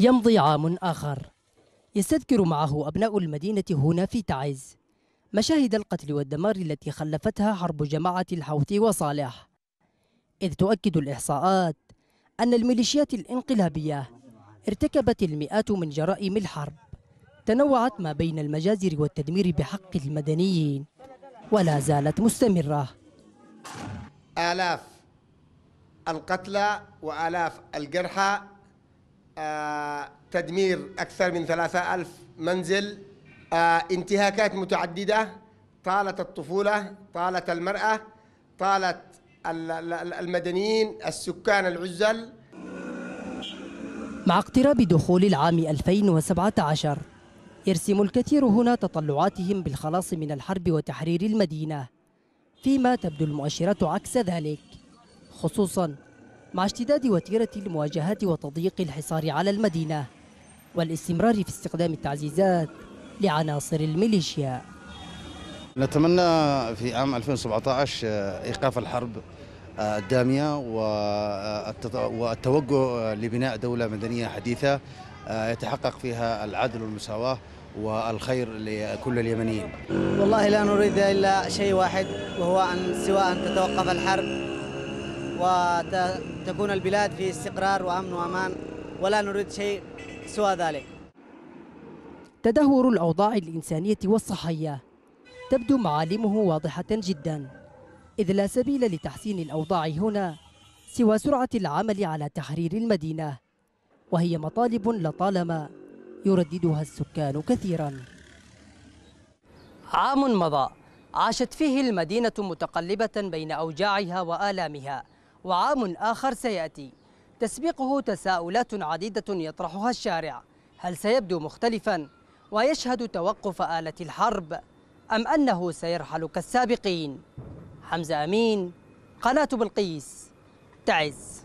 يمضي عام آخر يستذكر معه أبناء المدينة هنا في تعز مشاهد القتل والدمار التي خلفتها حرب جماعة الحوثي وصالح إذ تؤكد الإحصاءات أن الميليشيات الإنقلابية ارتكبت المئات من جرائم الحرب تنوعت ما بين المجازر والتدمير بحق المدنيين ولا زالت مستمرة آلاف القتلى وآلاف الجرحى تدمير أكثر من ثلاثة ألف منزل آه، انتهاكات متعددة طالت الطفولة طالت المرأة طالت المدنيين السكان العزل مع اقتراب دخول العام 2017 يرسم الكثير هنا تطلعاتهم بالخلاص من الحرب وتحرير المدينة فيما تبدو المؤشرات عكس ذلك خصوصاً مع اشتداد وتيرة المواجهات وتضييق الحصار على المدينة والاستمرار في استخدام التعزيزات لعناصر الميليشيا نتمنى في عام 2017 آه، إيقاف الحرب آه، الدامية آه، والتوجه لبناء دولة مدنية حديثة يتحقق فيها العدل والمساواة والخير لكل اليمنيين والله لا نريد إلا شيء واحد وهو أن سواء تتوقف الحرب وتكون البلاد في استقرار وأمن وأمان ولا نريد شيء سوى ذلك تدهور الأوضاع الإنسانية والصحية تبدو معالمه واضحة جدا إذ لا سبيل لتحسين الأوضاع هنا سوى سرعة العمل على تحرير المدينة وهي مطالب لطالما يرددها السكان كثيرا عام مضى عاشت فيه المدينة متقلبة بين أوجاعها وآلامها وعام آخر سيأتي تسبقه تساؤلات عديدة يطرحها الشارع هل سيبدو مختلفا ويشهد توقف آلة الحرب أم أنه سيرحل كالسابقين حمزة أمين قناة بلقيس تعز